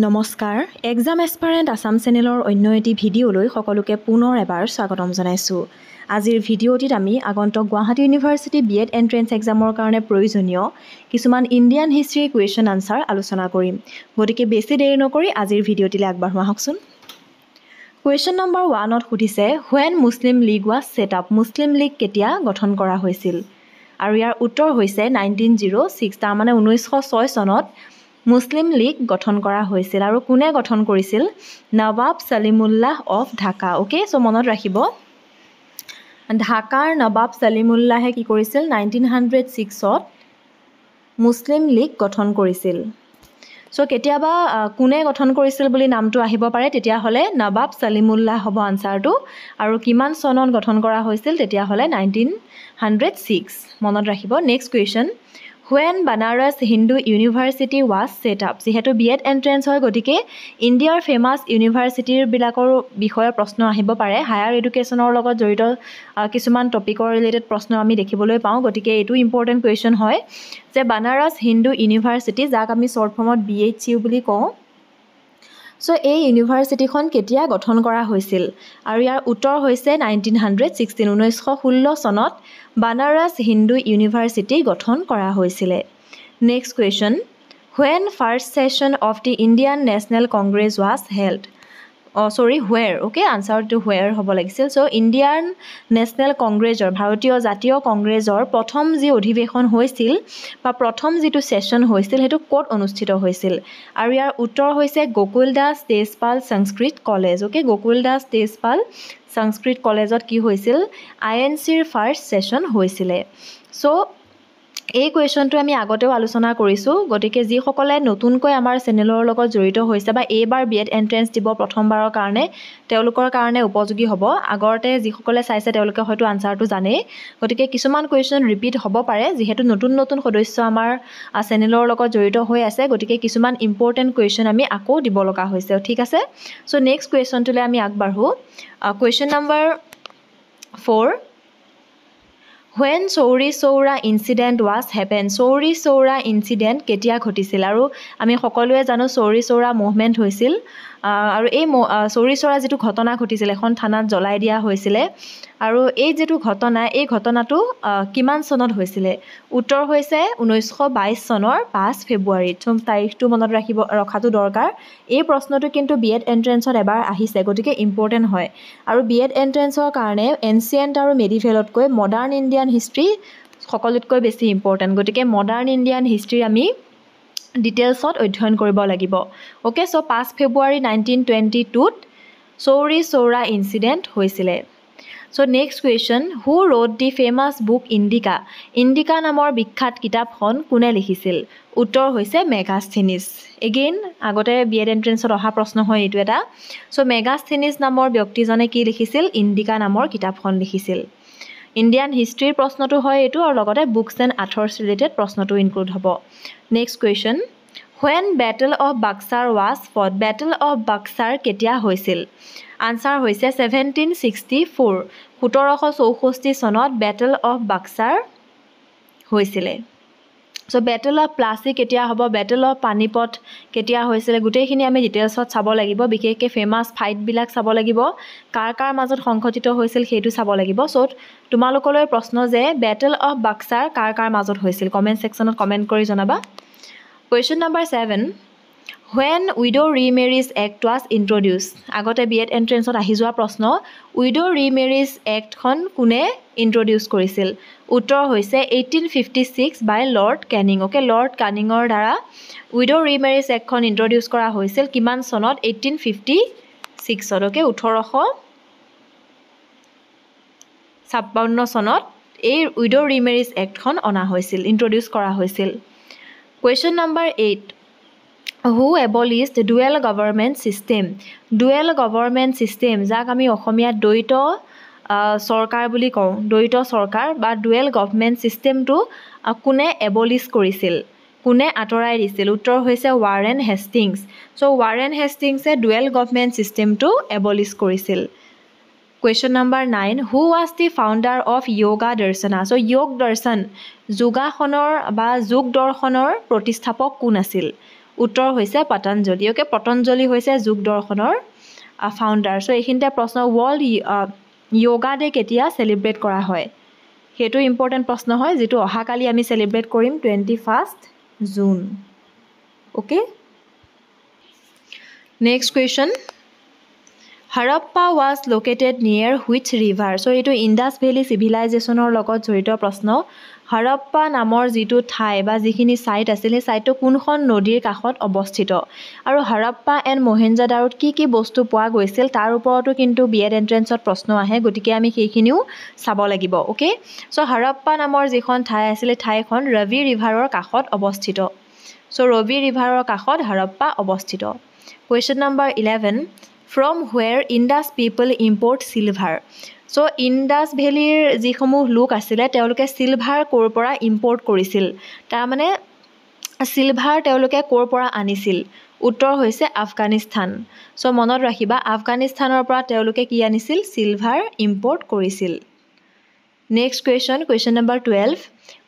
নমস্কাৰ এক্সাম এক্সপাৰেণ্ট আছাম চেনেলৰ অন্য এটি ভিডিঅ'লৈ সকলোকে পুনৰ এবাৰ স্বাগতম জনাইছোঁ আজিৰ ভিডিঅ'টিত আমি আগন্তক Guwahati university B Ed entrance এক্সামৰ কাৰণে প্ৰয়োজনীয় কিছুমান ইণ্ডিয়ান হিষ্ট্ৰী কুৱেশ্যন আনচাৰ আলোচনা কৰিম গতিকে বেছি দেৰি নকৰি আজিৰ ভিডিঅ'টিলৈ আগবাঢ়ো আহকচোন কুৱেশ্যন নম্বৰ ওৱানত সুধিছে when Muslim League was set up Muslim League কেতিয়া গঠন কৰা হৈছিল আৰু ইয়াৰ উত্তৰ হৈছে নাইনটিন জিৰ' ছিক্স তাৰমানে ঊনৈছশ ছয় চনত মুছলিম লীগ গঠন কৰা হৈছিল আৰু কোনে গঠন কৰিছিল Nawab Salimullah of Dhaka okay so' মনত ৰাখিব ঢাকাৰ নবাব চলিমুল্লাহে কি কৰিছিল নাইনটিন হাণ্ড্ৰেড ছিক্সত মুছলিম লীগ গঠন কৰিছিল চ' কেতিয়াবা কোনে গঠন কৰিছিল বুলি নামটো আহিব পাৰে তেতিয়াহ'লে নবাব চলিমুল্লাহ হ'ব আনচাৰটো আৰু কিমান চনত গঠন কৰা হৈছিল তেতিয়াহ'লে নাইনটিন হাণ্ড্ৰেড ছিক্স মনত ৰাখিব next question when Banaras Hindu university was set up যিহেতু বি এড এণ্ট্ৰেঞ্চ হয় গতিকে ইণ্ডিয়াৰ ফেমাছ ইউনিভাৰ্চিটিৰবিলাকৰ বিষয়ে প্ৰশ্ন আহিব পাৰে হায়াৰ এডুকেশ্যনৰ লগত জড়িত কিছুমান টপিকৰ ৰিলেটেড প্ৰশ্ন আমি দেখিবলৈ পাওঁ গতিকে এইটো ইম্পৰ্টেণ্ট কুৱেশ্যন হয় যে বানাৰছ হিন্দু ইউনিভাৰ্চিটি যাক আমি শ্বৰ্ট ফৰ্মত বি এইচ ইউ বুলি কওঁ চ' এই ইউনিভাৰ্চিটিখন কেতিয়া গঠন কৰা হৈছিল আৰু ইয়াৰ উত্তৰ হৈছে নাইনটিন হাণ্ড্ৰেড ছিক্সটিন ঊনৈছশ ষোল্ল চনত বানাৰাছ হিন্দু ইউনিভাৰ্চিটি গঠন কৰা হৈছিলে next question when first session of the Indian national Congress was held on sorry where okay আনচাৰটো where হ'ব লাগিছিল চ' ইণ্ডিয়ান নেশ্যনেল কংগ্ৰেছৰ ভাৰতীয় জাতীয় কংগ্ৰেছৰ প্ৰথম যি অধিৱেশন হৈছিল বা প্ৰথম যিটো ছেশ্যন হৈছিল সেইটো ক'ত অনুষ্ঠিত হৈছিল আৰু ইয়াৰ উত্তৰ হৈছে গকুল দাস তেজপাল সংস্কৃত কলেজ অ'কে গকুল দাস তেজপাল সংস্কৃত কলেজত কি হৈছিল আই এন চিৰ ফাৰ্ষ্ট ছেশ্যন হৈছিলে চ' এই কুৱেশ্যনটো আমি আগতেও আলোচনা কৰিছোঁ গতিকে যিসকলে নতুনকৈ আমাৰ চেনেলৰ লগত জড়িত হৈছে বা এইবাৰ বি এড এণ্ট্ৰেঞ্চ দিব প্ৰথমবাৰৰ কাৰণে তেওঁলোকৰ কাৰণে উপযোগী হ'ব আগতে যিসকলে চাইছে তেওঁলোকে হয়তো আনচাৰটো জানেই গতিকে কিছুমান কুৱেশ্যন ৰিপিট হ'ব পাৰে যিহেতু নতুন নতুন সদস্য আমাৰ চেনেলৰ লগত জড়িত হৈ আছে গতিকে কিছুমান ইম্পৰ্টেণ্ট কুৱেশ্যন আমি আকৌ দিব লগা হৈছে ঠিক আছে চ' নেক্সট কুৱেশ্যনটোলৈ আমি আগবাঢ়োঁ question number four when Chauri Chaura incident was happen Chauri Chaura incident কেতিয়া ঘটিছিল আৰু আমি সকলোৱে জানো চৌৰি চৌৰা মুভমেণ্ট হৈছিল আৰু এই ম চৌৰি চৰাই যিটো ঘটনা ঘটিছিলে এখন থানাত জ্বলাই দিয়া হৈছিলে আৰু এই যিটো ঘটনা এই ঘটনাটো কিমান চনত হৈছিলে উত্তৰ হৈছে ঊনৈছশ বাইছ চনৰ পাঁচ ফেব্ৰুৱাৰীত তাৰিখটো মনত ৰাখিব ৰখাটো দৰকাৰ এই প্ৰশ্নটো কিন্তু বি এড এণ্ট্ৰেঞ্চত এবাৰ আহিছে গতিকে ইম্পৰ্টেণ্ট হয় আৰু বি এড এণ্ট্ৰেঞ্চৰ কাৰণে এনচিয়েণ্ট আৰু মেডিভেলতকৈ মডাৰ্ণ ইণ্ডিয়ান হিষ্ট্ৰি সকলোতকৈ বেছি ইম্পৰ্টেণ্ট গতিকে মডাৰ্ণ ইণ্ডিয়ান হিষ্ট্ৰি আমি ডিটেইলছত অধ্যয়ন কৰিব লাগিব অ'কে চ' পাঁচ ফেব্ৰুৱাৰী নাইনটিন টুৱেণ্টি টুত চৌৰি চৌৰা ইঞ্চিডেণ্ট হৈছিলে so' next question who wrote the famous book Indica Indica নামৰ বিখ্যাত কিতাপখন কোনে লিখিছিল উত্তৰ হৈছে মেগাষ্টিনিছ এগেইন আগতে বি এড এণ্ট্ৰেঞ্চত অহা প্ৰশ্ন হয় এইটো এটা চ' মেগাষ্টিনিছ নামৰ ব্যক্তিজনে কি লিখিছিল ইণ্ডিকা নামৰ কিতাপখন লিখিছিল ইণ্ডিয়ান হিষ্ট্ৰীৰ প্ৰশ্নটো হয় এইটো আৰু লগতে বুকছ এণ্ড আৰ্থৰ্ছ ৰিলেটেড প্ৰশ্নটো ইনক্লুড হ'ব next question when battle of Buxar was fought battle of Buxar কেতিয়া হৈছিল আনচাৰ হৈছে ছেভেণ্টিন ছিক্সটি ফ'ৰ সোতৰশ চৌষষ্ঠি চনত বেটল অফ বাক্সাৰ হৈছিলে চ' বেটেল অফ প্লাষ্টিক কেতিয়া হ'ব বেটেল অফ পানীপথ কেতিয়া হৈছিলে গোটেইখিনি আমি ডিটেইলছত চাব লাগিব বিশেষকৈ ফেমাছ ফাইটবিলাক চাব লাগিব কাৰ কাৰ মাজত সংঘটিত হৈছিল সেইটো চাব লাগিব চ' তোমালোকলৈ প্ৰশ্ন যে বেটেল অফ বাক্সাৰ কাৰ কাৰ মাজত হৈছিল কমেণ্ট ছেকশ্যনত কমেণ্ট কৰি জনাবা question number seven when widow' remarriage act was introduce আগতে বি এড এণ্ট্ৰেঞ্চত আহি যোৱা প্ৰশ্ন উইড' ৰি মেৰিজ এক্টখন কোনে ইণ্ট্ৰডিউচ কৰিছিল উত্তৰ হৈছে eighteen fifty six by lord Canning okay lord কানিঙৰ দ্বাৰা উইড' ৰি মেৰিজ এক্টখন ইণ্ট্ৰডিউচ কৰা হৈছিল কিমান চনত এইটিন ফিফটি ছিক্সত অ'কে ওঠৰশ ছাপন্ন চনত এই উইড' ৰি মেৰিজ এক্টখন অনা হৈছিল ইণ্ট্ৰডিউচ কৰা হৈছিল question number eight who abolished dual government system dual government system যাক আমি অসমীয়াত দ্বৈত চৰকাৰ বুলি কওঁ দ্বৈত চৰকাৰ বা ডুৱেল গভৰ্ণমেণ্ট ছিষ্টেমটো কোনে এবলিষ্ট কৰিছিল কোনে আঁতৰাই দিছিল উত্তৰ হৈছে ৱাৰেন হেষ্টিংছ চ' ৱাৰেন হেষ্টিংছে ডুৱেল গভৰ্ণমেণ্ট ছিষ্টেমটো এবলিষ্ট কৰিছিল question number nine who was the founder of yoga darshana so' yoga darshan যোগাসনৰ বা যোগ দৰ্শনৰ প্ৰতিষ্ঠাপক কোন আছিল উত্তৰ হৈছে পতঞ্জলি অ'কে পতঞ্জলি হৈছে যোগ দৰ্শনৰ ফাউণ্ডাৰ চ' এইখিনিতে প্ৰশ্ন ৱৰ্ল্ড য়োগা ডে কেতিয়া চেলিব্ৰেট কৰা হয় সেইটো ইম্পৰ্টেণ্ট প্ৰশ্ন হয় যিটো অহাকালি আমি চেলিব্ৰেট কৰিম twenty first June okay next question Harappa was located near with river so' এইটো ইণ্ডাছ ভেলী চিভিলাইজেশ্যনৰ লগত জড়িত প্ৰশ্ন হৰপ্পা নামৰ যিটো ঠাই বা যিখিনি ছাইট আছিল সেই ছাইটটো কোনখন নদীৰ কাষত অৱস্থিত আৰু হৰপ্পা এণ্ড মহেঞ্জাদাৰত কি কি বস্তু পোৱা গৈছিল তাৰ ওপৰতো কিন্তু বি এড এণ্ট্ৰেঞ্চত প্ৰশ্ন আহে গতিকে আমি সেইখিনিও চাব লাগিব অ'কে চ' হৰপ্পা নামৰ যিখন ঠাই আছিলে ঠাইখন ৰবি ৰিভাৰৰ কাষত অৱস্থিত চ' ৰবি ৰিভাৰৰ কাষত হৰপ্পা অৱস্থিত question number eleven from where Indus people import silver so' Indus ভেলীৰ যিসমূহ লোক আছিলে তেওঁলোকে চিলভাৰ ক'ৰ পৰা ইম্পৰ্ট কৰিছিল তাৰমানে চিলভাৰ তেওঁলোকে ক'ৰ পৰা আনিছিল উত্তৰ হৈছে আফগানিস্তান চ' মনত ৰাখিবা আফগানিস্তানৰ পৰা তেওঁলোকে কি আনিছিল চিলভাৰ ইম্পৰ্ট কৰিছিল next question question number twelve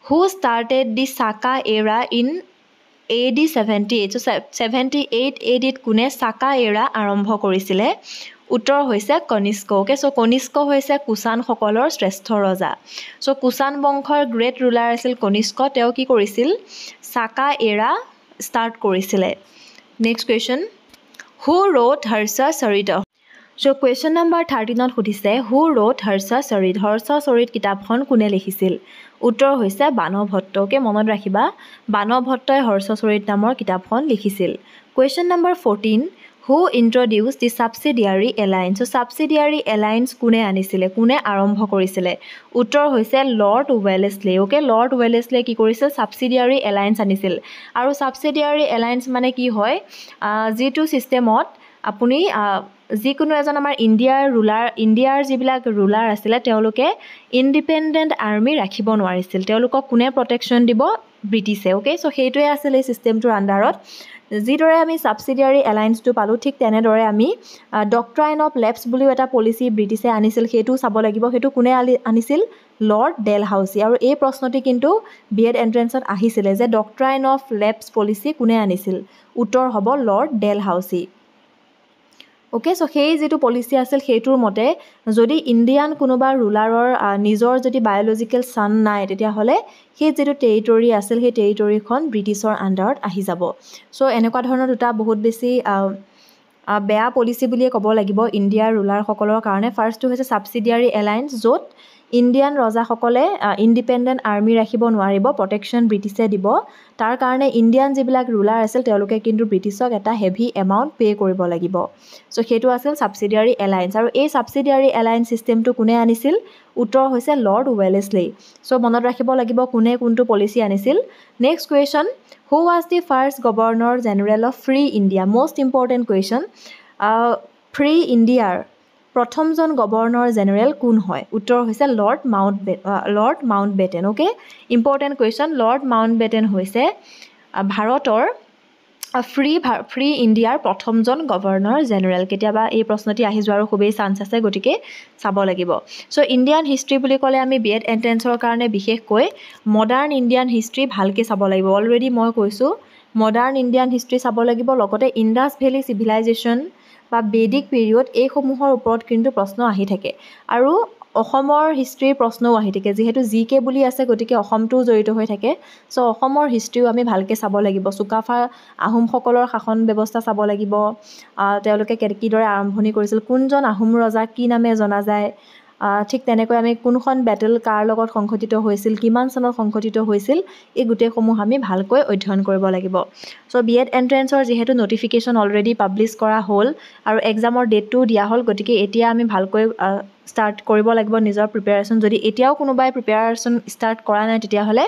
who started the Saka era in A D seventy eight seventy eight A ডিত কোনে চাকা এৰা আৰম্ভ কৰিছিলে উত্তৰ হৈছে কনিষ্ক অ'কে চ' কনিষ্ক হৈছে কুচানসকলৰ শ্ৰেষ্ঠ ৰজা চ' কুচান বংশৰ গ্ৰেট ৰুলাৰ আছিল কনিষ্ক তেওঁ কি কৰিছিল চাকা এৰা ষ্টাৰ্ট কৰিছিলে next question who wrote Harsha Charita so' question number থাৰ্টিনত সুধিছে হু ৰ'ড হৰ্ষ চৰিত হৰ্ষ চৰিত কিতাপখন কোনে লিখিছিল উত্তৰ হৈছে বানৰ ভট্টকে মনত ৰাখিবা বানৱ ভট্টই হৰ্ষ চৰিত নামৰ কিতাপখন লিখিছিল question number fourteen who introduce the subsidiary alliance so' subsidiary alliance কোনে আনিছিলে কোনে আৰম্ভ কৰিছিলে উত্তৰ হৈছে লৰ্ড ৱেলেছলে অ'কে লৰ্ড ৱেলেছলে কি কৰিছিল ছাবচিডিয়াৰী এলায়েন্স আনিছিল আৰু ছাবচিডিয়াৰী এলায়েন্স মানে কি হয় যিটো ছিষ্টেমত আপুনি যিকোনো এজন আমাৰ ইণ্ডিয়াৰ ৰুলাৰ ইণ্ডিয়াৰ যিবিলাক ৰুলাৰ আছিলে তেওঁলোকে ইণ্ডিপেণ্ডেণ্ট আৰ্মি ৰাখিব নোৱাৰিছিল তেওঁলোকক কোনে প্ৰটেকশ্যন দিব ব্ৰিটিছে অ'কে চ' সেইটোৱে আছিল এই ছিষ্টেমটোৰ আণ্ডাৰত যিদৰে আমি ছাবচিডিয়াৰী এলায়েঞ্চটো পালোঁ ঠিক তেনেদৰে আমি ডক্টৰাইন অফ লেপছ বুলিও এটা পলিচি ব্ৰিটিছে আনিছিল সেইটোও চাব লাগিব সেইটো কোনে আনি আনিছিল লৰ্ড ডেল হাউচি আৰু এই প্ৰশ্নটি কিন্তু বি এড এণ্ট্ৰেঞ্চত আহিছিলে যে ডক্ট্ৰাইন অফ লেপছ পলিচি কোনে আনিছিল উত্তৰ হ'ব Lord Dalhousie okay so' সেই যিটো পলিচি আছিল সেইটোৰ মতে যদি ইণ্ডিয়ান কোনোবা ৰুলাৰৰ নিজৰ যদি বায়'লজিকেল ছান নাই তেতিয়াহ'লে সেই যিটো টেৰিটৰী আছিল সেই টেৰিটৰীখন ব্ৰিটিছৰ আণ্ডাৰত আহি যাব চ' এনেকুৱা ধৰণৰ দুটা বহুত বেছি বেয়া পলিচি বুলিয়ে ক'ব লাগিব ইণ্ডিয়াৰ ৰুলাৰসকলৰ কাৰণে ফাৰ্ষ্টটো হৈছে ছাবচিডিয়াৰী এলায়েন্স য'ত ইণ্ডিয়ান ৰজাসকলে ইণ্ডিপেণ্ডেণ্ট আৰ্মি ৰাখিব নোৱাৰিব প্ৰটেকশ্যন ব্ৰিটিছে দিব তাৰ কাৰণে ইণ্ডিয়ান যিবিলাক ৰুলাৰ আছিল তেওঁলোকে কিন্তু ব্ৰিটিছক এটা হেভি এমাউণ্ট পে' কৰিব লাগিব চ' সেইটো আছিল ছাবচিডিয়াৰী এলায়েন্স আৰু এই ছাবচিডিয়াৰী এলায়েঞ্চ ছিষ্টেমটো কোনে আনিছিল উত্তৰ হৈছে লৰ্ড ৱেলেছলেই চ' মনত ৰাখিব লাগিব কোনে কোনটো পলিচি আনিছিল next question who was the first governor general of free India most important question free ইণ্ডিয়াৰ প্ৰথমজন গৱৰ্ণৰ জেনেৰেল কোন হয় উত্তৰ হৈছে Lord Mount Lord Mountbatten okay important question Lord Mountbatten হৈছে ভাৰতৰ ফ্ৰী ভা ফ্ৰী ইণ্ডিয়াৰ প্ৰথমজন গৱৰ্ণৰ জেনেৰেল কেতিয়াবা এই প্ৰশ্নটি আহি যোৱাৰো খুবেই চান্স আছে গতিকে চাব লাগিব চ' ইণ্ডিয়ান হিষ্ট্ৰী বুলি ক'লে আমি বি এড এণ্ট্ৰেঞ্চৰ কাৰণে বিশেষকৈ মডাৰ্ণ ইণ্ডিয়ান হিষ্ট্ৰী ভালকৈ চাব লাগিব অলৰেডি মই কৈছোঁ মডাৰ্ণ ইণ্ডিয়ান হিষ্ট্ৰী চাব লাগিব লগতে ইণ্ডাছ ভেলী চিভিলাইজেশ্যন বা বেদিক পিৰিয়ড এইসমূহৰ ওপৰত কিন্তু প্ৰশ্ন আহি থাকে আৰু অসমৰ হিষ্ট্ৰীৰ প্ৰশ্নও আহি থাকে যিহেতু জি কে বুলি আছে গতিকে অসমটোও জড়িত হৈ থাকে চ' অসমৰ হিষ্ট্ৰীও আমি ভালকৈ চাব লাগিব চুকাফা আহোমসকলৰ শাসন ব্যৱস্থা চাব লাগিব তেওঁলোকে কিদৰে আৰম্ভণি কৰিছিল কোনজন আহোম ৰজা কি নামে জনা যায় ঠিক তেনেকৈ আমি কোনখন বেটেল কাৰ লগত সংঘটিত হৈছিল কিমান চনত সংঘটিত হৈছিল এই গোটেইসমূহ আমি ভালকৈ অধ্যয়ন কৰিব লাগিব চ' বি এড এণ্ট্ৰেঞ্চৰ যিহেতু ন'টিফিকেশ্যন অলৰেডি পাব্লিছ কৰা হ'ল আৰু এক্সামৰ ডেটটোও দিয়া হ'ল গতিকে এতিয়া আমি ভালকৈ ষ্টাৰ্ট কৰিব লাগিব নিজৰ প্ৰিপেয়াৰেশ্যন যদি এতিয়াও কোনোবাই প্ৰিপেয়াৰেশ্যন ষ্টাৰ্ট কৰা নাই তেতিয়াহ'লে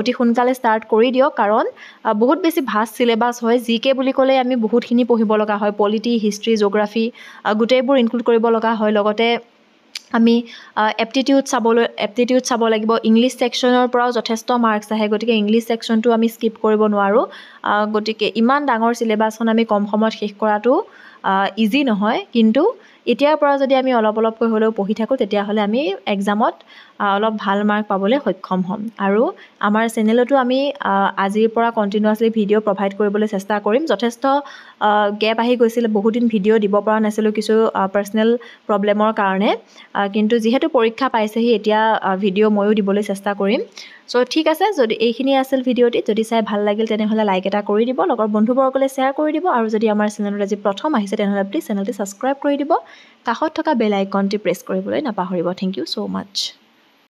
অতি সোনকালে ষ্টাৰ্ট কৰি দিয়ক কাৰণ বহুত বেছি ভাষ চিলেবাছ হয় জি কে বুলি ক'লে আমি বহুতখিনি পঢ়িব লগা হয় পলিটি হিষ্ট্ৰী জিঅ'গ্ৰাফী গোটেইবোৰ ইনক্লুড কৰিব লগা হয় লগতে আমি এপটিটিউড চাবলৈ এপ্টিটিউড চাব লাগিব ইংলিছ ছেকশ্যনৰ পৰাও যথেষ্ট মাৰ্কছ আহে গতিকে ইংলিছ ছেকশ্যনটো আমি স্কিপ কৰিব নোৱাৰোঁ গতিকে ইমান ডাঙৰ চিলেবাছখন আমি কম সময়ত শেষ কৰাটো ইজি নহয় কিন্তু এতিয়াৰ পৰা যদি আমি অলপ অলপকৈ হ'লেও পঢ়ি থাকোঁ তেতিয়াহ'লে আমি এক্সামত অলপ ভাল মাৰ্ক পাবলৈ সক্ষম হ'ম আৰু আমাৰ চেনেলতো আমি আজিৰ পৰা কণ্টিনিউৱাছলি ভিডিঅ' প্ৰভাইড কৰিবলৈ চেষ্টা কৰিম যথেষ্ট গেপ আহি গৈছিল বহুদিন ভিডিঅ' দিব পৰা নাছিলোঁ কিছু পাৰ্চনেল প্ৰব্লেমৰ কাৰণে কিন্তু যিহেতু পৰীক্ষা পাইছেহি এতিয়া ভিডিঅ' ময়ো দিবলৈ চেষ্টা কৰিম চ' ঠিক আছে যদি এইখিনিয়ে আছিল ভিডিঅ'টি যদি চাই ভাল লাগিল তেনেহ'লে লাইক এটা কৰি দিব লগৰ বন্ধুবৰ্গলৈ শ্বেয়াৰ কৰি দিব আৰু যদি আমাৰ চেনেলত আজি প্ৰথম আহিছে তেনেহ'লে প্লিজ চেনেলটি ছাবস্ক্ৰাইব কৰি দিব কাষত থকা বেল আইকনটি প্ৰেছ কৰিবলৈ নাপাহৰিব থেংক ইউ ছ' মাছ